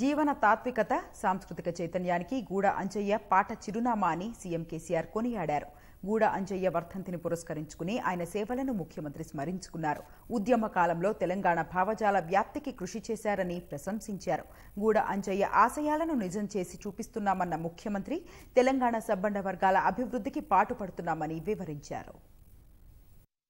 జీవన తాత్వికత సాంస్కృతిక చైతన్యానికి గూడ అంజయ్య పాట చిరునామా అని సీఎం కేసీఆర్ కొనియాడారు గూడ అంజయ్య వర్ధంతిని పురస్కరించుకుని ఆయన సేవలను ముఖ్యమంత్రి స్మరించుకున్నారు ఉద్యమ కాలంలో తెలంగాణ భావజాల వ్యాప్తికి కృషి చేశారని ప్రశంసించారు గూడ అంజయ్య ఆశయాలను నిజం చేసి చూపిస్తున్నామన్న ముఖ్యమంత్రి తెలంగాణ సబ్బండ వర్గాల అభివృద్ధికి పాటుపడుతున్నామని వివరించారు